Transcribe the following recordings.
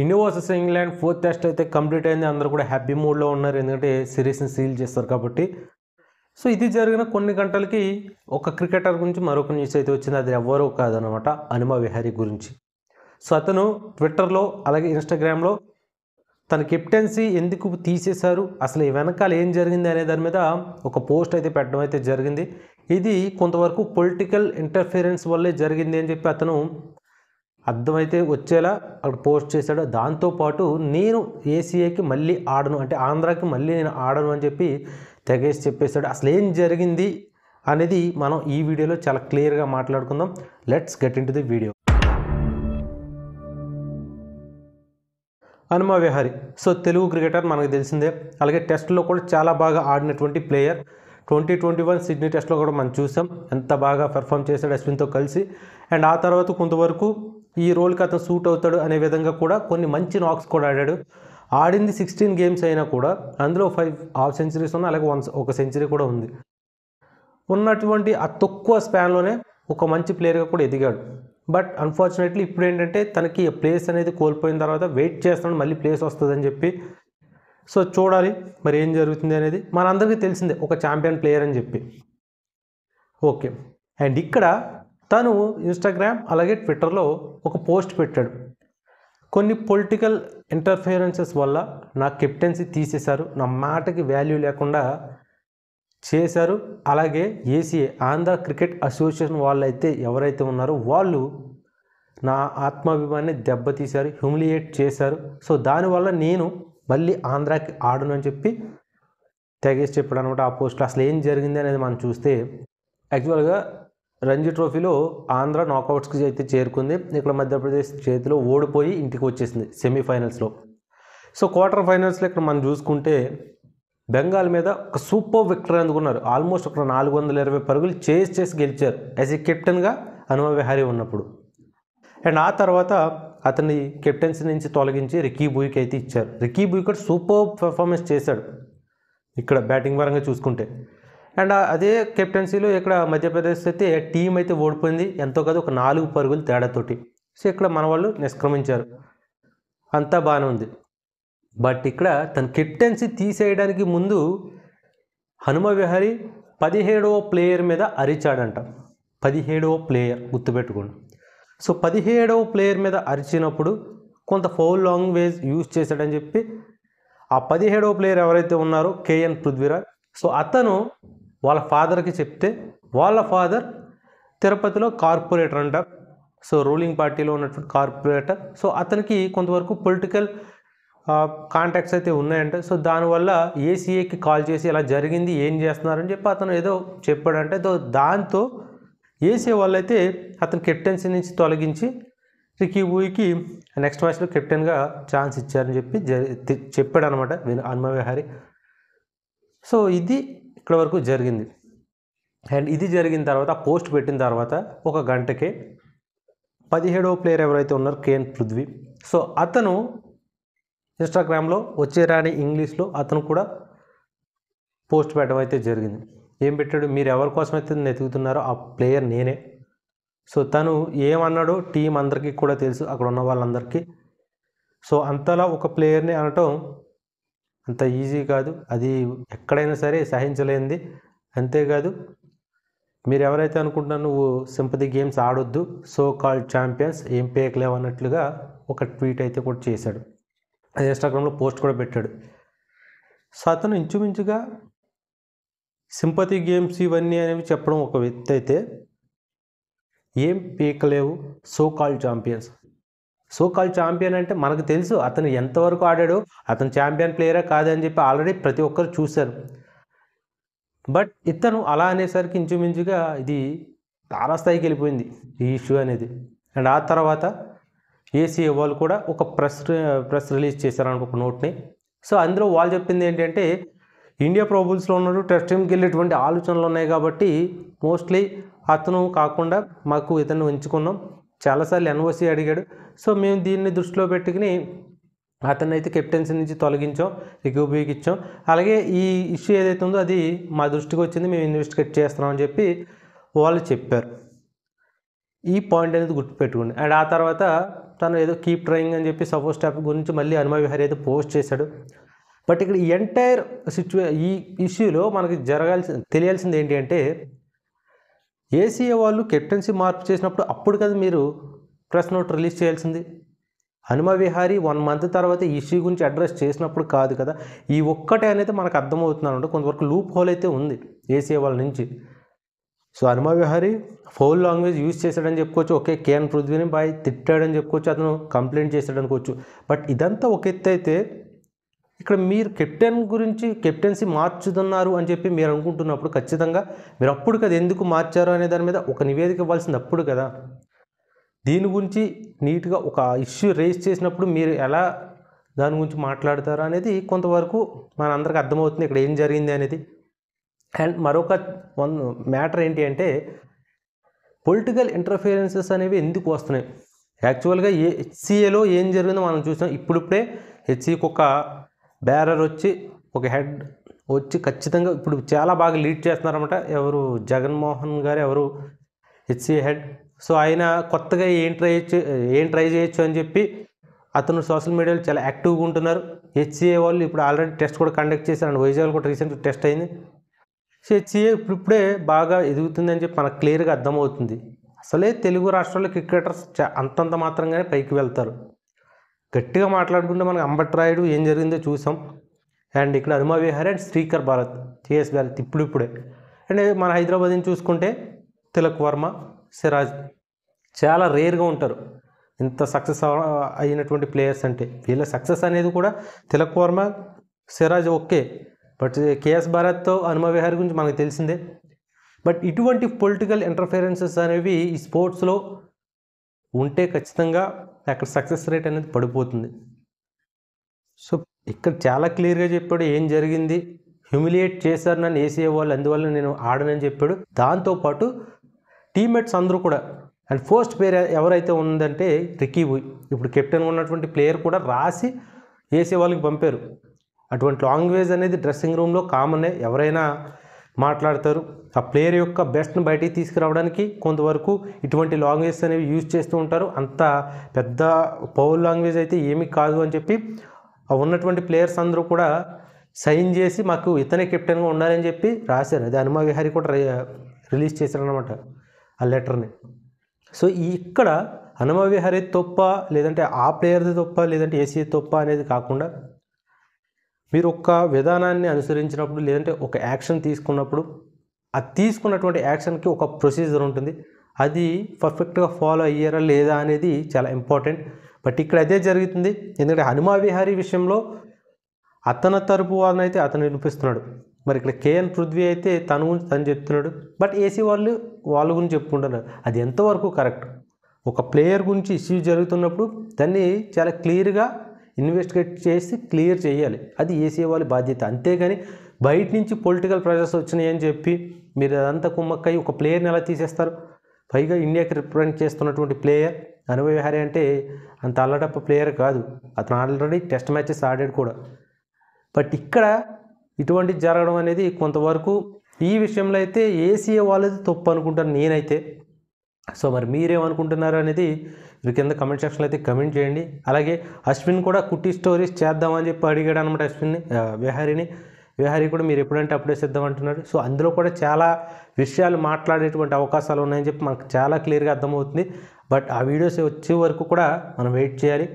India versus England fourth test అయితే complete అయింది అందరూ కూడా హ్యాపీ మూడ్లో ఉన్నారు ఎందుకంటే సిరీస్ని సీల్ చేస్తారు కాబట్టి సో ఇది జరిగిన కొన్ని గంటలకి ఒక క్రికెటర్ గురించి మరొక న్యూస్ అయితే వచ్చింది అది ఎవ్వరూ కాదనమాట హనుమ విహారీ గురించి సో అతను ట్విట్టర్లో అలాగే ఇన్స్టాగ్రామ్లో తన కెప్టెన్సీ ఎందుకు తీసేశారు అసలు ఈ వెనకాల ఏం జరిగింది అనే దాని మీద ఒక పోస్ట్ అయితే పెట్టడం అయితే జరిగింది ఇది కొంతవరకు పొలిటికల్ ఇంటర్ఫీరెన్స్ వల్లే జరిగింది అని చెప్పి అతను అర్థమైతే వచ్చేలా అక్కడ పోస్ట్ చేశాడు దాంతోపాటు నేను ఏసీఏకి మళ్ళీ ఆడను అంటే ఆంధ్రాకి మళ్ళీ నేను ఆడను అని చెప్పి తెగేసి చెప్పేశాడు అసలు ఏం జరిగింది అనేది మనం ఈ వీడియోలో చాలా క్లియర్గా మాట్లాడుకుందాం let's get in to the video Hanuma Vihari so Telugu cricketer మనకు తెలిసిందే అలాగే టెస్ట్లో కూడా చాలా బాగా ఆడినటువంటి player twenty twenty one Sydney టెస్ట్లో కూడా మనం చూసాం ఎంత బాగా పెర్ఫామ్ చేశాడు అశ్విన్తో కలిసి అండ్ ఆ తర్వాత కొంతవరకు ఈ రోల్కి అతను సూట్ అవుతాడు అనే విధంగా కూడా కొన్ని మంచి నాక్స్ కూడా ఆడాడు ఆడింది సిక్స్టీన్ గేమ్స్ అయినా కూడా అందులో ఫైవ్ హాఫ్ సెంచరీస్ ఉన్నాయి అలాగే వన్ ఒక సెంచరీ కూడా ఉంది ఉన్నటువంటి ఆ తక్కువ స్పాన్లోనే ఒక మంచి ప్లేయర్గా కూడా ఎదిగాడు బట్ అన్ఫార్చునేట్లీ ఇప్పుడు ఏంటంటే తనకి ప్లేస్ అనేది కోల్పోయిన తర్వాత వెయిట్ చేస్తాడు మళ్ళీ ప్లేస్ వస్తుందని చెప్పి సో చూడాలి మరి ఏం జరుగుతుంది అనేది మనందరికీ తెలిసిందే ఒక ఛాంపియన్ ప్లేయర్ అని చెప్పి ఓకే అండ్ ఇక్కడ తను ఇన్స్టాగ్రామ్ అలాగే ట్విట్టర్లో ఒక పోస్ట్ పెట్టాడు కొన్ని పొలిటికల్ ఇంటర్ఫియరెన్సెస్ వల్ల నా కెప్టెన్సీ తీసేశారు నా మాటకి వాల్యూ లేకుండా చేశారు అలాగే ఏసీఏ ఆంధ్ర క్రికెట్ అసోసియేషన్ వాళ్ళైతే ఎవరైతే ఉన్నారో వాళ్ళు నా ఆత్మాభిమాన్ని దెబ్బతీశారు హ్యూమిలియేట్ చేశారు సో దానివల్ల నేను మళ్ళీ ఆంధ్రాకి ఆడను అని చెప్పి తెగేసి చెప్పాడు అనమాట ఆ పోస్ట్లో అసలు ఏం జరిగింది అనేది మనం చూస్తే యాక్చువల్గా రంజీ ట్రోఫీలో ఆంధ్ర నాకౌట్స్కి అయితే చేరుకుంది ఇక్కడ మధ్యప్రదేశ్ చేతిలో ఓడిపోయి ఇంటికి వచ్చేసింది సెమీఫైనల్స్లో సో క్వార్టర్ ఫైనల్స్లో ఇక్కడ మనం చూసుకుంటే బెంగాల్ మీద ఒక సూపర్ విక్టరీ అందుకున్నారు ఆల్మోస్ట్ ఒక నాలుగు వందల ఇరవై పరుగులు చేసి చేసి గెలిచారు యాజ్ ఏ కెప్టెన్గా హనుమ విహారీ ఉన్నప్పుడు అండ్ ఆ తర్వాత అతని కెప్టెన్సీ నుంచి తొలగించి రికీ బూయికి అయితే ఇచ్చారు రికీ బూయి కూడా సూపర్ పెర్ఫార్మెన్స్ చేశాడు ఇక్కడ బ్యాటింగ్ పరంగా చూసుకుంటే అండ్ అదే కెప్టెన్సీలో ఇక్కడ మధ్యప్రదేశ్ అయితే టీం అయితే ఓడిపోయింది ఎంతో కాదు ఒక నాలుగు పరుగులు తేడాతోటి సో ఇక్కడ మన వాళ్ళు నిష్క్రమించారు అంతా బాగానే ఉంది బట్ ఇక్కడ తన కెప్టెన్సీ తీసేయడానికి ముందు హనుమ విహారి పదిహేడవ ప్లేయర్ మీద అరిచాడంట పదిహేడవ ప్లేయర్ గుర్తుపెట్టుకోండి సో పదిహేడవ ప్లేయర్ మీద అరిచినప్పుడు కొంత ఫౌల్ లాంగ్వేజ్ యూజ్ చేశాడని చెప్పి ఆ పదిహేడవ ప్లేయర్ ఎవరైతే ఉన్నారో కేఎన్ పృథ్వీరాజ్ సో అతను వాళ్ళ ఫాదర్కి చెప్తే వాళ్ళ ఫాదర్ తిరుపతిలో కార్పొరేటర్ అంటారు సో రూలింగ్ పార్టీలో ఉన్నటువంటి కార్పొరేటర్ సో అతనికి కొంతవరకు పొలిటికల్ కాంటాక్ట్స్ అయితే ఉన్నాయంటే సో దానివల్ల ఏసీఏకి కాల్ చేసి ఇలా జరిగింది ఏం చేస్తున్నారని చెప్పి అతను ఏదో చెప్పాడంటే దాంతో ఏసీఏ వాళ్ళైతే అతను కెప్టెన్సీ నుంచి తొలగించి రికీ ఊయికి నెక్స్ట్ మ్యాచ్లో కెప్టెన్గా ఛాన్స్ ఇచ్చారని చెప్పి చెప్పాడనమాట హనుమవిహారి సో ఇది ఇక్కడ వరకు జరిగింది అండ్ ఇది జరిగిన తర్వాత పోస్ట్ పెట్టిన తర్వాత ఒక గంటకే పదిహేడవ ప్లేయర్ ఎవరైతే ఉన్నారు కేఎన్ పృథ్వీ సో అతను ఇన్స్టాగ్రామ్లో వచ్చే రాని ఇంగ్లీష్లో అతను కూడా పోస్ట్ పెట్టడం అయితే జరిగింది ఏం పెట్టాడు మీరు ఎవరి కోసం అయితే వెతుకుతున్నారో ఆ ప్లేయర్ నేనే సో తను ఏమన్నాడో టీం అందరికీ కూడా తెలుసు అక్కడ ఉన్న వాళ్ళందరికీ సో అంతలా ఒక ప్లేయర్ని అనటం అంత ఈజీ కాదు అది ఎక్కడైనా సరే సహించలేనిది అంతేకాదు మీరు ఎవరైతే అనుకుంటున్నా నువ్వు సింపతి గేమ్స్ ఆడొద్దు సో కాల్డ్ ఛాంపియన్స్ ఏం పేయకలేవు అన్నట్లుగా ఒక ట్వీట్ అయితే కూడా చేశాడు అది ఇన్స్టాగ్రామ్లో పోస్ట్ కూడా పెట్టాడు సో అతను ఇంచుమించుగా సింపతి గేమ్స్ ఇవన్నీ అనేవి చెప్పడం ఒక వ్యక్తి అయితే ఏం పీకలేవు so called champions so call champion అంటే మనకు తెలుసు అతను ఎంతవరకు ఆడాడు అతను ఛాంపియన్ ప్లేయరే కాదని చెప్పి ఆల్రెడీ ప్రతి ఒక్కరు చూశారు బట్ ఇతను అలా అనేసరికి ఇంచుమించుగా ఇది తారాస్థాయికి వెళ్ళిపోయింది ఈ ఇష్యూ అనేది అండ్ ఆ తర్వాత ఏసీఏ వాళ్ళు కూడా ఒక ప్రెస్ ప్రెస్ రిలీజ్ చేశారని ఒక నోట్ని సో అందులో వాళ్ళు చెప్పింది ఏంటంటే ఇండియా ప్రోబుల్స్లో ఉన్నాడు టెస్ట్ టీంకి వెళ్ళేటువంటి ఆలోచనలు ఉన్నాయి కాబట్టి మోస్ట్లీ అతను కాకుండా మాకు ఇతను ఉంచుకున్నాం చాలాసార్లు ఎన్ఓసి అడిగాడు సో మేము దీన్ని దృష్టిలో పెట్టుకుని అతన్ని అయితే కెప్టెన్సీ నుంచి తొలగించాం ఉపయోగించాం అలాగే ఈ ఇష్యూ ఏదైతే ఉందో అది మా దృష్టికి వచ్చింది మేము ఇన్వెస్టిగేట్ చేస్తున్నామని చెప్పి వాళ్ళు చెప్పారు ఈ పాయింట్ అనేది గుర్తుపెట్టుకోండి అండ్ ఆ తర్వాత తను ఏదో కీప్ ట్రయింగ్ అని చెప్పి సపోజ్ స్టాప్ గురించి మళ్ళీ హనుమ విహారీ అయితే పోస్ట్ చేశాడు బట్ ఇక్కడ ఎంటైర్ సిచ్యువే ఈ ఇష్యూలో మనకి జరగాల్సి తెలియాల్సింది ఏంటి అంటే ఏసీఏ వాళ్ళు కెప్టెన్సీ మార్పు చేసినప్పుడు అప్పుడు కదా మీరు ప్రెస్ నోట్ రిలీజ్ చేయాల్సింది హనుమ విహారీ వన్ మంత్ తర్వాత ఇష్యూ గురించి అడ్రస్ చేసినప్పుడు కాదు కదా ఈ ఒక్కటే అనేది మనకు అర్థమవుతున్నాను కొంతవరకు లూప్ హోల్ అయితే ఉంది ఏసీఏ వాళ్ళ నుంచి so Hanuma Vihari foul language use చేశాడని చెప్పుకోవచ్చు ఓకే కేఎన్ పృథ్వీని బాయ్ తిట్టాడని చెప్పుకోవచ్చు అతను కంప్లైంట్ చేశాడనుకోవచ్చు బట్ ఇదంతా ఒక ఎత్తు అయితే ఇక్కడ మీరు కెప్టెన్ గురించి కెప్టెన్సీ మార్చుతున్నారు అని చెప్పి మీరు అనుకుంటున్నప్పుడు ఖచ్చితంగా మీరు అప్పుడు కదా ఎందుకు మార్చారు అనే దాని మీద ఒక నివేదిక ఇవ్వాల్సింది అప్పుడు కదా దీని గురించి నీట్గా ఒక ఇష్యూ రేస్ చేసినప్పుడు మీరు ఎలా దాని గురించి మాట్లాడతారు అనేది కొంతవరకు మనందరికి అర్థమవుతుంది ఇక్కడ ఏం జరిగింది అనేది అండ్ మరొక వన్ మ్యాటర్ ఏంటి అంటే పొలిటికల్ ఇంటర్ఫీరెన్సెస్ అనేవి ఎందుకు వస్తున్నాయి యాక్చువల్గా ఏ హెచ్సిఏలో ఏం జరిగిందో మనం చూసాం ఇప్పుడిప్పుడే హెచ్సిఏకి ఒక బ్యారర్ వచ్చి ఒక హెడ్ వచ్చి ఖచ్చితంగా ఇప్పుడు చాలా బాగా లీడ్ చేస్తున్నారన్నమాట ఎవరు జగన్మోహన్ గారు ఎవరు హెచ్సి హెడ్ సో ఆయన కొత్తగా ఏం ట్రై చేయొచ్చు ఏం ట్రై చేయొచ్చు అని చెప్పి అతను సోషల్ మీడియాలో చాలా యాక్టివ్గా ఉంటున్నారు హెచ్సిఏ వాళ్ళు ఇప్పుడు ఆల్రెడీ టెస్ట్ కూడా కండక్ట్ చేశారు వైజాగ్ కూడా రీసెంట్ టెస్ట్ అయింది సో హెచ్సిఏ ఇప్పుడిప్పుడే ఇప్పుడే బాగా అని చెప్పి మనకు క్లియర్గా అర్థమవుతుంది అసలే తెలుగు రాష్ట్రాల్లో క్రికెటర్స్ అంతంత మాత్రంగానే పైకి వెళ్తారు గట్టిగా మాట్లాడుకుంటే మనకు అంబట్రాయుడు ఏం జరిగిందో చూసాం అండ్ ఇక్కడ హనుమ విహార్ అండ్ శ్రీకర్ భారత్ కేఎస్ భారత్ ఇప్పుడు ఇప్పుడే అండ్ మన హైదరాబాద్ని చూసుకుంటే తిలక్ వర్మ సిరాజ్ చాలా రేర్గా ఉంటారు ఇంత సక్సెస్ అయినటువంటి ప్లేయర్స్ అంటే వీళ్ళ సక్సెస్ అనేది కూడా Tilak Varma Siraj okay but K S భారత్తో హనుమ విహార్ గురించి మనకు తెలిసిందే బట్ ఇటువంటి పొలిటికల్ ఇంటర్ఫిరెన్సెస్ అనేవి ఈ స్పోర్ట్స్లో ఉంటే ఖచ్చితంగా అక్కడ సక్సెస్ రేట్ అనేది పడిపోతుంది సో ఇక్కడ చాలా క్లియర్గా చెప్పాడు ఏం జరిగింది హ్యూమిలియేట్ చేశారు నన్ను వేసే వాళ్ళు అందువల్ల నేను ఆడనని చెప్పాడు దాంతోపాటు టీమ్మేట్స్ అందరూ కూడా అండ్ ఫస్ట్ ప్లేయర్ ఎవరైతే ఉందంటే రికీ బుయ్ ఇప్పుడు కెప్టెన్ ఉన్నటువంటి ప్లేయర్ కూడా రాసి వేసే వాళ్ళకి పంపారు అటువంటి లాంగ్వేజ్ అనేది డ్రెస్సింగ్ రూమ్లో కామన్ ఎవరైనా మాట్లాడతారు ఆ ప్లేయర్ యొక్క బెస్ట్ని బయటికి తీసుకురావడానికి కొంతవరకు ఇటువంటి లాంగ్వేజ్ అనేవి యూజ్ చేస్తూ ఉంటారు అంత పెద్ద పవర్ లాంగ్వేజ్ అయితే ఏమీ కాదు అని చెప్పి ఉన్నటువంటి ప్లేయర్స్ అందరూ కూడా సైన్ చేసి మాకు ఇతనే కెప్టెన్గా ఉండాలని చెప్పి రాశారు అది హనుమా విహారీ కూడా రిలీజ్ చేశారనమాట ఆ లెటర్ని సో ఇక్కడ హనుమ విహారీ తొప్ప లేదంటే ఆ ప్లేయర్ది తొప్ప లేదంటే ఏసీ తొప్ప అనేది కాకుండా మీరు ఒక విధానాన్ని అనుసరించినప్పుడు లేదంటే ఒక యాక్షన్ తీసుకున్నప్పుడు అది తీసుకున్నటువంటి యాక్షన్కి ఒక ప్రొసీజర్ ఉంటుంది అది పర్ఫెక్ట్గా ఫాలో అయ్యారా లేదా అనేది చాలా ఇంపార్టెంట్ బట్ ఇక్కడ అదే జరుగుతుంది ఎందుకంటే హనుమా విహారీ విషయంలో అతని తరపు వాళ్ళని అయితే అతను వినిపిస్తున్నాడు మరి ఇక్కడ కేఎన్ పృథ్వీ అయితే తను గురించి తను చెప్తున్నాడు బట్ ఏసీ వాళ్ళు వాళ్ళ గురించి చెప్పుకుంటున్నారు అది ఎంతవరకు కరెక్ట్ ఒక ప్లేయర్ గురించి ఇష్యూ జరుగుతున్నప్పుడు దాన్ని చాలా క్లియర్గా ఇన్వెస్టిగేట్ చేసి క్లియర్ చేయాలి అది ఏసీ వాళ్ళ బాధ్యత అంతేగాని బయట నుంచి పొలిటికల్ ప్రెషర్స్ వచ్చినాయని చెప్పి మీరు అదంతా కుమ్మక్కయ్యి ఒక ప్లేయర్ని ఎలా తీసేస్తారు పైగా ఇండియాకి రిప్రజెంట్ చేస్తున్నటువంటి ప్లేయర్ అనుభవహారి అంటే అంత అల్లటప్ప ప్లేయర్ కాదు అతను ఆల్రెడీ టెస్ట్ మ్యాచెస్ ఆడాడు కూడా బట్ ఇక్కడ ఇటువంటి జరగడం అనేది కొంతవరకు ఈ విషయంలో అయితే ఏసీఏ వాళ్ళది తప్పు అనుకుంటాను నేనైతే సో మరి మీరేమనుకుంటున్నారు అనేది మీరు కింద కమెంట్ సెక్షన్లో అయితే కమెంట్ చేయండి అలాగే అశ్విన్ కూడా కుట్టి స్టోరీస్ చేద్దామని చెప్పి అడిగాడు అనమాట అశ్విన్ని విహారీని విహారీ కూడా మీరు ఎప్పుడంటే అప్పుడే సిద్ధం అంటున్నారు సో అందులో కూడా చాలా విషయాలు మాట్లాడేటువంటి అవకాశాలు ఉన్నాయని చెప్పి మనకు చాలా క్లియర్గా అర్థమవుతుంది బట్ ఆ వీడియోస్ వచ్చే వరకు కూడా మనం వెయిట్ చేయాలి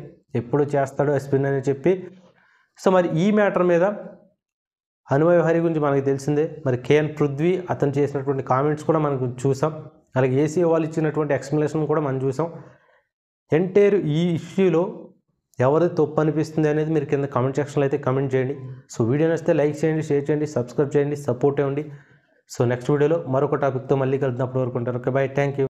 ఎప్పుడు చేస్తాడు అశ్విన్ అని చెప్పి సో మరి ఈ మ్యాటర్ మీద హనుమ విహారీ గురించి మనకు తెలిసిందే మరి కేఎన్ పృథ్వీ అతను చేసినటువంటి కామెంట్స్ కూడా మనం చూసాం అలాగే ఏసీ వాళ్ళు ఇచ్చినటువంటి ఎక్స్ప్లెనేషన్ కూడా మనం చూసాం ఎంటైర్ ఈ ఇష్యూలో ఎవరి తప్పు అనిపిస్తుంది అనేది మీరు కింద కామెంట్ సెక్షన్లో అయితే కమెంట్ చేయండి సో వీడియో నచ్చితే లైక్ చేయండి షేర్ చేయండి సబ్స్క్రైబ్ చేయండి సపోర్ట్ ఇవ్వండి సో నెక్స్ట్ వీడియోలో మరొక టాపిక్తో మళ్ళీ కలిసినప్పుడు వరకు ఉంటారు ఓకే బాయ్ థ్యాంక్ యూ